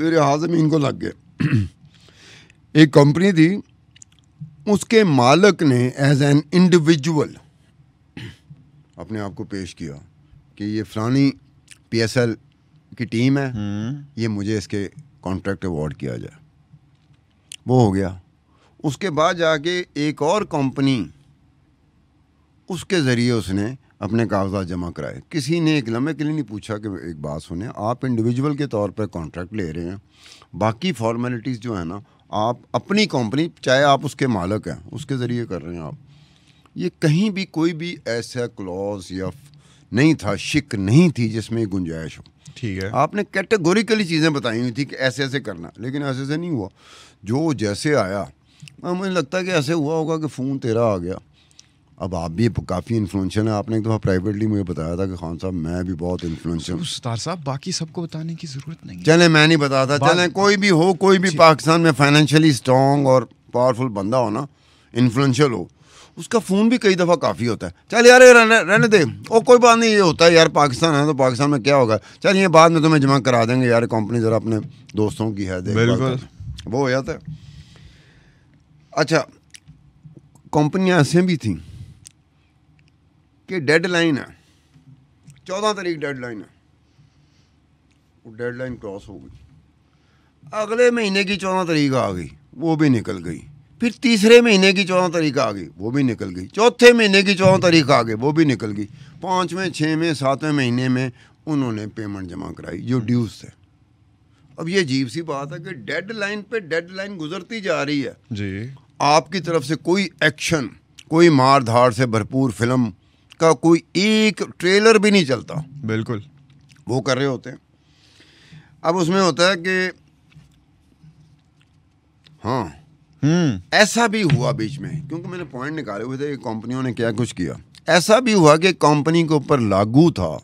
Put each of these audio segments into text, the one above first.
मेरे हाथ में इनको लग गए एक कंपनी थी उसके मालक ने एज एन इंडिविजुअल अपने आप को पेश किया कि ये फलानी पीएसएल की टीम है हम्म। ये मुझे इसके कॉन्ट्रैक्ट अवार्ड किया जाए वो हो गया उसके बाद जाके एक और कंपनी उसके ज़रिए उसने अपने कागजात जमा कराए किसी ने एक लम्हे के लिए नहीं पूछा कि एक बात सुने आप इंडिविजुअल के तौर पर कॉन्ट्रैक्ट ले रहे हैं बाकी फॉर्मेलिटीज़ जो है ना आप अपनी कंपनी चाहे आप उसके मालक हैं उसके ज़रिए कर रहे हैं आप ये कहीं भी कोई भी ऐसा क्लॉज या नहीं था शिक नहीं थी जिसमें गुंजाइश हो ठीक है आपने कैटेगोरिकली चीज़ें बताई हुई थी कि ऐसे ऐसे करना लेकिन ऐसे ऐसे नहीं हुआ जो जैसे आया मुझे लगता है कि ऐसे हुआ होगा कि फ़ोन तेरा आ गया अब आप भी काफ़ी इन्फ्लुएंशियल हैं आपने एक दफ़ा प्राइवेटली मुझे बताया था कि खान साहब मैं भी बहुत इन्फ्लुएंशियल उस्तार साहब बाकी सबको बताने की ज़रूरत नहीं चले मैं नहीं बताता चले कोई भी हो कोई भी पाकिस्तान में फाइनेंशियली स्ट्रॉन्ग और पावरफुल बंदा हो ना इन्फ्लुएंशियल हो उसका फ़ोन भी कई दफ़ा काफ़ी होता है चल यार रहने रहने दे ओ कोई बात नहीं ये होता है यार पाकिस्तान है तो पाकिस्तान में क्या होगा चल ये बाद में तुम्हें जमा करा देंगे यार कंपनी ज़रा अपने दोस्तों की है बिल्कुल वो हो जाता है अच्छा कंपनियाँ ऐसे भी थी कि डेडलाइन है चौदह तरीक डेडलाइन है वो डेडलाइन क्रॉस हो गई अगले महीने की चौदह तरीक आ गई वो भी निकल गई फिर तीसरे महीने की चौदह तारीख आ गई वो भी निकल गई चौथे महीने की चौदह तारीख आ गई वो भी निकल गई पाँचवें छवें सातवें महीने में उन्होंने पेमेंट जमा कराई जो ड्यूज थे अब ये अजीब सी बात है कि डेड लाइन पर डेड लाइन गुजरती जा रही है जी आपकी तरफ से कोई एक्शन कोई मार धाड़ से भरपूर फिल्म का कोई एक ट्रेलर भी नहीं चलता बिल्कुल वो कर रहे होते हैं अब उसमें होता है कि हाँ हम्म। ऐसा भी हुआ बीच में क्योंकि मैंने पॉइंट निकाले हुए थे कंपनियों ने क्या कुछ किया ऐसा भी हुआ कि कंपनी के ऊपर लागू था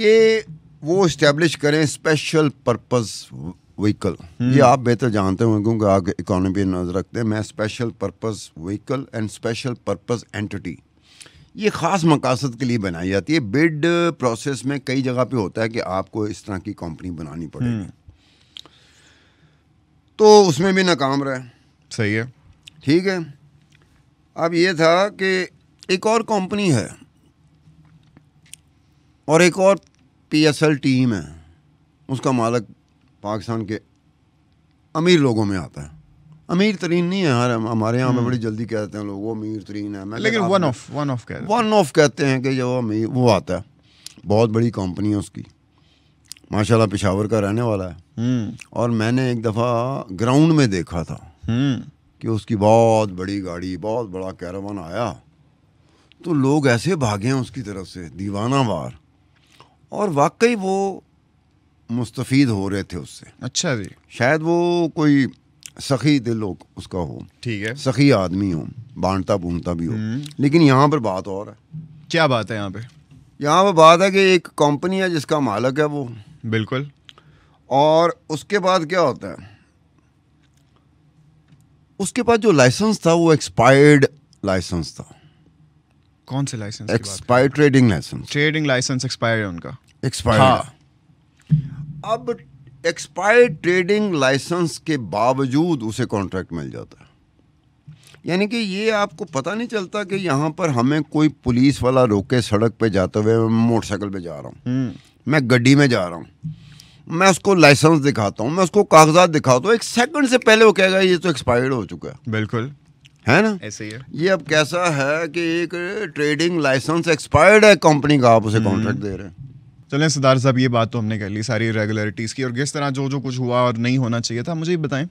कि वो इस्टेब्लिश करें स्पेशल पर्पस व्हीकल ये आप बेहतर जानते होंगे क्योंकि आप इकोनॉमी पर नज़र रखते हैं मैं special purpose vehicle and special purpose entity ये ख़ास मकासद के लिए बनाई जाती है बिड प्रोसेस में कई जगह पे होता है कि आपको इस तरह की कंपनी बनानी पड़ेगी हम्म। तो उसमें भी नाकाम रहे सही है ठीक है अब ये था कि एक और कंपनी है और एक और पीएसएल टीम है उसका मालक पाकिस्तान के अमीर लोगों में आता है अमीर तरीन नहीं है हर हमारे यहाँ पे हम्म। बड़ी जल्दी कहते हैं लोग वो अमीर तरीन है मैं लेकिन वन ऑफ वन ऑफ कहते वन ऑफ कहते हैं कि जो अमीर वो आता है बहुत बड़ी कंपनी है उसकी माशाल्लाह पिशावर का रहने वाला है हम्म। और मैंने एक दफ़ा ग्राउंड में देखा था हम्म। कि उसकी बहुत बड़ी गाड़ी बहुत बड़ा कैरावान आया तो लोग ऐसे भागे हैं उसकी तरफ से दीवाना वार और वाकई वो मुस्तफ़ हो रहे थे उससे अच्छा जी शायद वो कोई सखी दिल हो उसका हो ठीक है सखी आदमी हो बांटता बूंदता भी हो हम्म। लेकिन यहाँ पर बात और है क्या बात है यहाँ पे यहाँ पर बात है कि एक कंपनी है जिसका मालिक है वो बिल्कुल और उसके बाद क्या होता है उसके पास जो लाइसेंस था वो एक्सपायर्ड लाइसेंस था कौन से license expire trading license trading license expire है उनका एक्सपायर हाँ। अब एक्सपायर्ड ट्रेडिंग लाइसेंस के बावजूद उसे कॉन्ट्रैक्ट मिल जाता है यानी कि ये आपको पता नहीं चलता कि यहाँ पर हमें कोई पुलिस वाला रोके सड़क पे जाते हुए मैं मोटरसाइकिल पे जा रहा हूँ हम्म। मैं गड्डी में जा रहा हूँ मैं उसको लाइसेंस दिखाता हूँ मैं उसको कागजात दिखाता हूँ एक सेकंड से पहले वो कहेगा ये तो एक्सपायर्ड हो चुका है बिल्कुल है ना ऐसे ही है ये अब कैसा है कि एक ट्रेडिंग लाइसेंस एक्सपायर्ड है कंपनी का आप उसे हम्म। कॉन्ट्रैक्ट दे रहे हैं चलें सिद्धार्थ साहब ये बात तो हमने कह ली सारी रेगुलरिटीज़ की और किस तरह जो जो कुछ हुआ और नहीं होना चाहिए था मुझे ये बताएं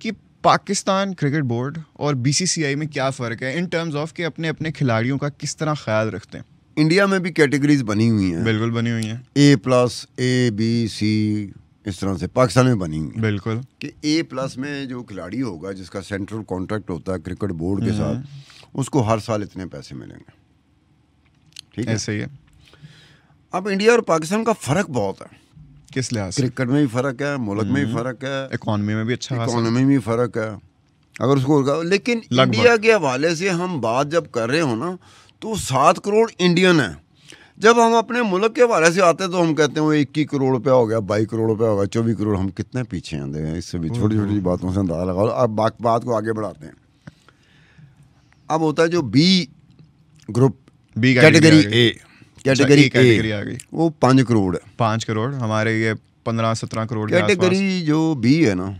कि पाकिस्तान क्रिकेट बोर्ड और बीसीसीआई में क्या फ़र्क है इन टर्म्स ऑफ के अपने अपने खिलाड़ियों का किस तरह ख्याल रखते हैं इंडिया में भी कैटेगरीज बनी हुई हैं बिल्कुल बनी हुई हैं ए प्लस ए बी सी इस तरह से पाकिस्तान में बनी हुई बिल्कुल कि ए प्लस में जो खिलाड़ी होगा जिसका सेंट्रल कॉन्ट्रैक्ट होता है क्रिकेट बोर्ड के हम्म। साथ उसको हर साल इतने पैसे मिलेंगे ठीक है ऐसे ही है अब इंडिया और पाकिस्तान का फर्क बहुत है किस लिहाज क्रिकेट में भी फ़र्क है मुल्क में भी हम्म। फ़र्क है इकोनॉमी में भी अच्छा इकोनॉमी में भी फ़र्क है अगर उसको लेकिन इंडिया के हवाले से हम बात जब कर रहे हो ना तो सात करोड़ इंडियन है जब हम अपने मुल्क के हवाले से आते हैं तो हम कहते हैं इक्कीस करोड़ रुपया हो गया बाईस करोड़ रुपया हो गया चौबीस करोड़ हम कितने पीछे आते हैं इससे भी छोटी छोटी बातों से अंदाजा लगा अब बात बात को आगे बढ़ाते हैं अब होता है जो B group B category A category A category आ गई वो पाँच करोड़ है पाँच करोड़ हमारे ये पंद्रह सत्रह करोड़ कैटेगरी जो बी है ना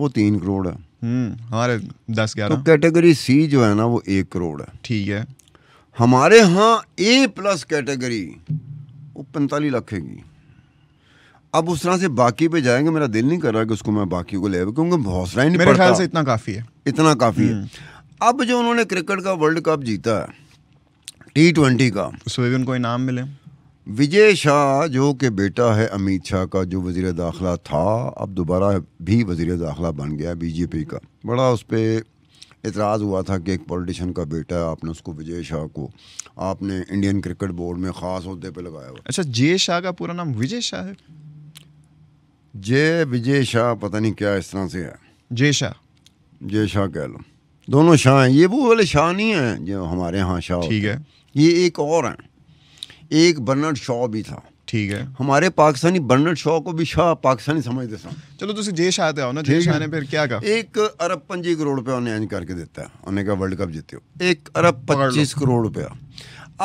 वो तीन करोड़ है हम्म, हमारे दस तो ग्यारह तो कैटेगरी सी जो है ना वो एक करोड़ है ठीक है हमारे यहाँ ए प्लस कैटेगरी वो पैंतालीस लाख की अब उस तरह से बाकी पे जाएंगे मेरा दिल नहीं कर रहा कि उसको मैं बाकी को ले क्योंकि बहुत ही नहीं मेरे ख्याल से इतना काफ़ी है इतना काफ़ी है हम्म। अब जो उन्होंने क्रिकेट का वर्ल्ड कप जीता है टी ट्वेंटी का उसमें भी उनको इनाम मिले विजय शाह जो कि बेटा है अमित शाह का जो वजीर दाखिला था अब दोबारा भी वजीर दाखिला बन गया बीजेपी का बड़ा उस पर इतराज हुआ था कि एक पॉलिटिशियन का बेटा है आपने उसको विजय शाह को आपने इंडियन क्रिकेट बोर्ड में ख़ास अहदे पर लगाया हुआ अच्छा जय शाह का पूरा नाम विजय शाह है जय विजय शाह पता नहीं क्या इस तरह से है जय शाह जय शाह कह लो दोनों शाह हैं ये वो वाले शाह नहीं हैं जो हमारे यहाँ शाह ठीक है ये एक और हैं एक बर्नर्ड शॉ भी था ठीक है हमारे पाकिस्तानी बर्नर्ड शॉ को भी शाह पाकिस्तानी समझते सर चलो तुम जे शाह आओ ना जे शाह ने फिर क्या कहा एक अरब पंजी करोड़ रुपया उन्हें इंज करके देता है उन्हें कहा वर्ल्ड कप जीते हो एक हाँ, अरब पच्चीस करोड़ रुपया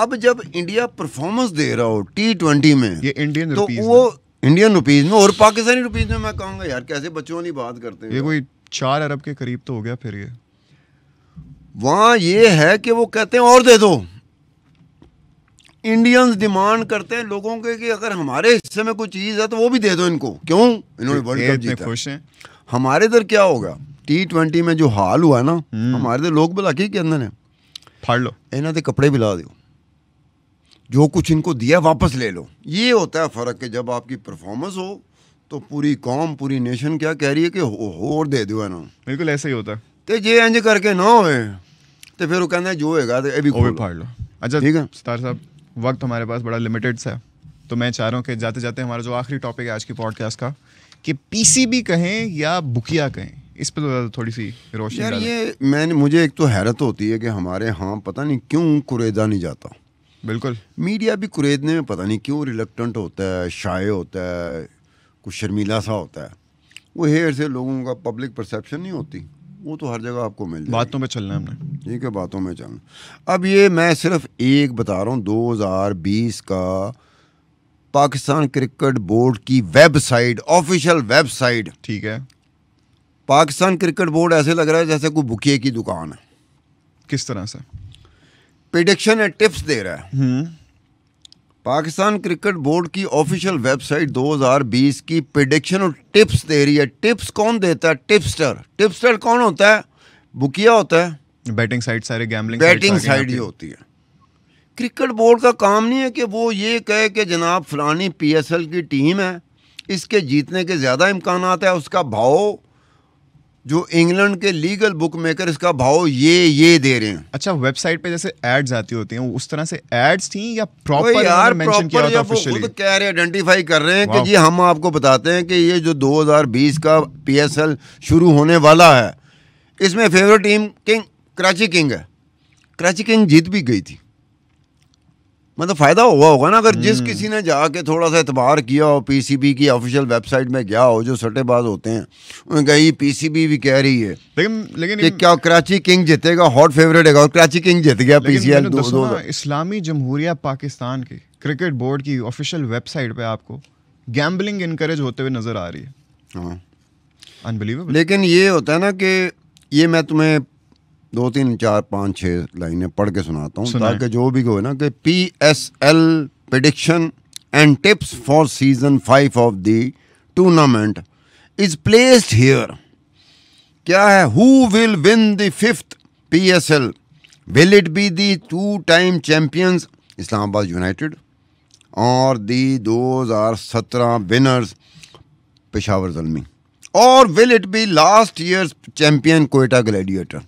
अब जब इंडिया परफॉर्मेंस दे रहा हो टी ट्वेंटी में ये इंडियन तो वो इंडियन रुपीज में और पाकिस्तानी रुपीज में मैं कहूँगा यार कैसे बच्चों वाली बात करते हैं ये कोई चार अरब के करीब तो हो गया फिर ये वहां ये है कि वो कहते हैं और दे दो इंडियंस डिमांड करते हैं लोगों के कि अगर हमारे हिस्से में कोई चीज़ है तो वो भी दे दो इनको क्यों इन्होंने वर्ल्ड कप जीता खुश हैं हमारे इधर क्या होगा टी ट्वेंटी में जो हाल हुआ ना हम्म। हमारे इधर लोग बुला के अंदर ने फाड़ लो इन्हें तो कपड़े भी ला दो जो कुछ इनको दिया वापस ले लो ये होता है फ़र्क कि जब आपकी परफॉर्मेंस हो तो पूरी कॉम पूरी नेशन क्या कह रही है कि हो, हो और दे दो है ना बिल्कुल ऐसा ही होता है ਤੇ ਜੇ ਇੰਜ ਕਰਕੇ ਨਾ ਹੋਏ ਤੇ ਫਿਰ ਉਹ ਕਹਿੰਦਾ ਜੋ ਹੋਏਗਾ ਤੇ ਇਹ ਵੀ ਉਹ ਵੀ पढ़ लो अच्छा ठीक है सितार साहब वक्त हमारे पास बड़ा लिमिटेड सा है तो मैं चाह रहा हूँ कि जाते जाते हमारा जो आखिरी टॉपिक है आज की पॉडकास्ट का कि पीसीबी कहें या बुकिया कहें इस पर तो थोड़ी सी रोशनी यार ये मैंने मुझे एक तो हैरत होती है कि हमारे यहाँ पता नहीं क्यों कुरेदा नहीं जाता बिल्कुल मीडिया भी कुरेदने में पता नहीं क्यों रिलक्टेंट होता है शाये होता है कुछ शर्मीला सा होता है वो हेर से लोगों का पब्लिक परसेप्शन नहीं होती वो तो हर जगह आपको मिल जाएगी बातों में चलना हमने ठीक है बातों में चलना अब ये मैं सिर्फ एक बता रहा हूँ दो का पाकिस्तान क्रिकेट बोर्ड की वेबसाइट ऑफिशियल वेबसाइट ठीक है पाकिस्तान क्रिकेट बोर्ड ऐसे लग रहा है जैसे कोई बुकिए की दुकान है किस तरह से प्रिडिक्शन एंड टिप्स दे रहा है हम्म। पाकिस्तान क्रिकेट बोर्ड की ऑफिशियल वेबसाइट 2020 की प्रिडिक्शन और टिप्स दे रही है टिप्स कौन देता है टिप्सटर टिप्सटर कौन होता है बुकिया होता है बैटिंग साइड सारे गैमलिंग बैटिंग साइड ही होती है क्रिकेट बोर्ड का काम नहीं है कि वो ये कहे कि जनाब फलानी पीएसएल की टीम है इसके जीतने के ज़्यादा इम्कान है उसका भाव जो इंग्लैंड के लीगल बुक मेकर इसका भाव ये ये दे रहे हैं अच्छा वेबसाइट पे जैसे एड्स आती होती हैं उस तरह से एड्स थी या प्रॉपर प्रॉपर या वो खुद तो कह रहे आइडेंटिफाई कर रहे हैं कि जी हम आपको बताते हैं कि ये जो 2020 का पीएसएल शुरू होने वाला है इसमें favourite team king Karachi King है कराची किंग जीत भी गई थी मतलब फ़ायदा हुआ होगा ना अगर जिस हम्म। किसी ने जाके थोड़ा सा एतबार किया हो पीसीबी की ऑफिशियल वेबसाइट में गया हो जो सट्टेबाज होते हैं उन्हें कही पीसीबी भी कह रही है लेकिन लेकिन कि क्या कराची किंग जीतेगा हॉट फेवरेट है और कराची किंग जीत गया पीसीएल दो, दो, दो इस्लामी जमहूरिया पाकिस्तान के क्रिकेट बोर्ड की ऑफिशियल वेबसाइट पर आपको गैम्बलिंग इनक्रेज होते हुए नजर आ रही है हाँ अनबिलीवेबल लेकिन ये होता है ना कि ये मैं तुम्हें दो तीन चार पाँच छः लाइनें पढ़ के सुनाता हूँ ताकि जो भी हो ना कि P S L prediction and tips for season five of the tournament is placed here क्या है who will win the fifth P S L will it be the two time champions Islamabad United और the सत्रह winners Peshawar Zalmi और will it be last year champion Quetta Gladiator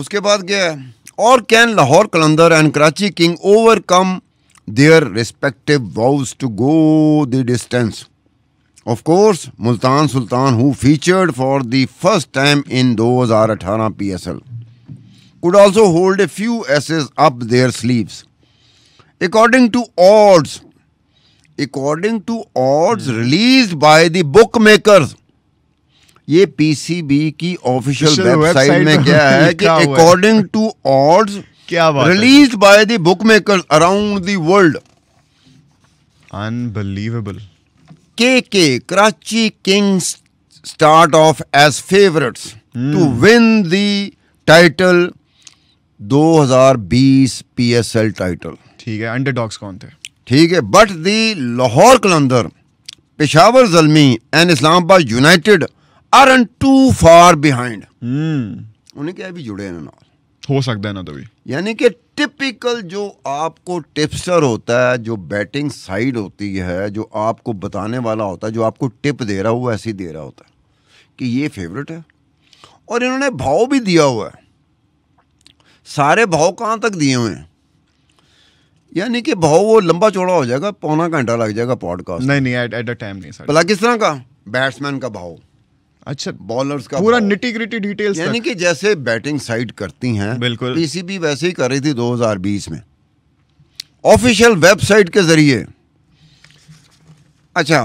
उसके बाद क्या है और can Lahore Qalandar and Karachi King overcome their respective woes to go the distance of course Multan Sultan who featured for the first time in 2018 PSL could also hold a few asses up their sleeves. According to odds, according to odds hmm. released by the bookmakers, ये PCB की official website में क्या है कि according to odds क्या बात release by the bookmaker around the world unbelievable के के Karachi Kings start off as favourites to win the title 2020 PSL title ठीक है अंडरडॉग्स कौन थे ठीक है बट दाहौर Lahore Qalandar Peshawar Zalmi and Islamabad United aren't too far behind hmm ਉਹਨੇ ਕਿਹਾ ਵੀ ਜੁੜੇ ਇਹਨਾਂ हो सकता है ना तभी यानी कि टिपिकल जो आपको टिप्सर होता है जो बैटिंग साइड होती है जो आपको बताने वाला होता है जो आपको टिप दे रहा हुआ ऐसे ही दे रहा होता है कि ये फेवरेट है और इन्होंने भाव भी दिया हुआ है सारे भाव कहाँ तक दिए हुए हैं यानी कि भाव वो लंबा चौड़ा हो जाएगा पौना घंटा लग जाएगा पॉडकास्ट नहीं नहीं एट एट टाइम नहीं सर भला किस तरह का बैट्समैन का भाव अच्छा बॉलर्स का पूरा निटी ग्रिटी डिटेल्स यानी कि जैसे बैटिंग साइड करती हैं बिल्कुल पीसीबी वैसे ही कर रही थी 2020 में ऑफिशियल वेबसाइट के जरिए अच्छा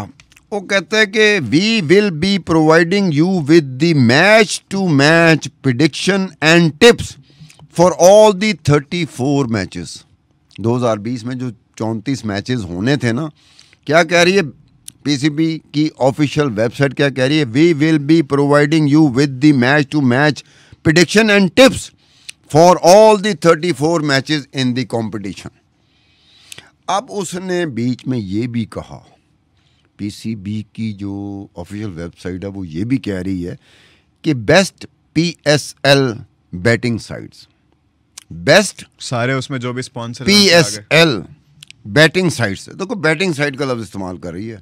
वो कहते हैं कि we will be providing you with the match to match prediction and tips for all the thirty four matches 2020 में जो चौंतीस मैचेस होने थे ना क्या कह रही है पीसीबी की ऑफिशियल वेबसाइट क्या कह रही है we will be providing you with the match to match prediction and tips for all the 34 match in the competition अब उसने बीच में ये भी कहा पीसीबी की जो ऑफिशियल वेबसाइट है वो ये भी कह रही है कि best PSL betting site best सारे उसमें जो भी स्पॉन्सर पीएसएल बैटिंग साइट्स देखो बैटिंग साइट का लफ्ज इस्तेमाल कर रही है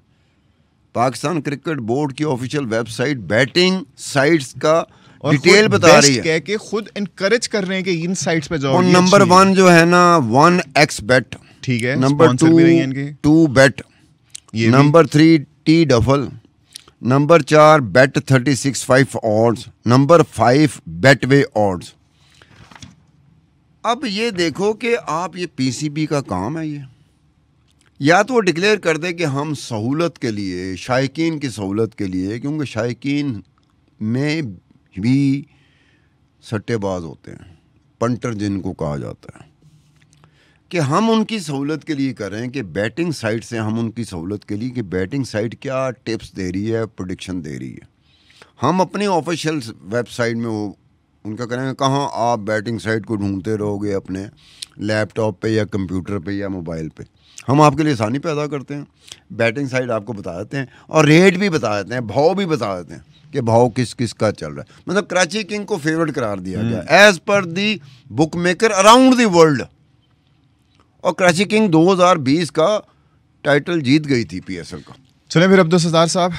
पाकिस्तान क्रिकेट बोर्ड की ऑफिशियल वेबसाइट बैटिंग साइट्स का डिटेल बता रही है के खुद इनकरेज कर रहे हैं कि इन साइट्स पे जाओ नंबर वन जो है ना वन एक्स बैट ठीक है number two two bet number three टी डफल नंबर चार bet thirty six five odds number five bet way odds अब ये देखो कि आप ये पीसीबी का काम है ये या तो वो डिक्लेयर कर दे कि हम सहूलत के लिए शायकीन की सहूलत के लिए क्योंकि शायकीन में भी सट्टेबाज होते हैं पंटर जिनको कहा जाता है कि हम उनकी सहूलत के लिए करें कि बैटिंग साइड से हम उनकी सहूलत के लिए कि बैटिंग साइड क्या टिप्स दे रही है प्रोडिक्शन दे रही है हम अपने ऑफिशियल वेबसाइट में वो उनका करेंगे कहाँ आप बैटिंग साइड को ढूंढते रहोगे अपने लैपटॉप पे या कंप्यूटर पे या मोबाइल पे हम आपके लिए आसानी पैदा करते हैं बैटिंग साइड आपको बता देते हैं और रेट भी बता देते हैं भाव भी बता देते हैं कि भाव किस किस का चल रहा है मतलब कराची किंग को फेवरेट करार दिया गया एज पर the bookmaker around the world और कराची किंग 2020 का टाइटल जीत गई थी पी का चले फिर अब्दुल सजार साहब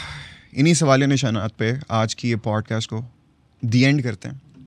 इन्हीं सवाल निशानात पे आज की ये पॉडकास्ट को दी एंड करते हैं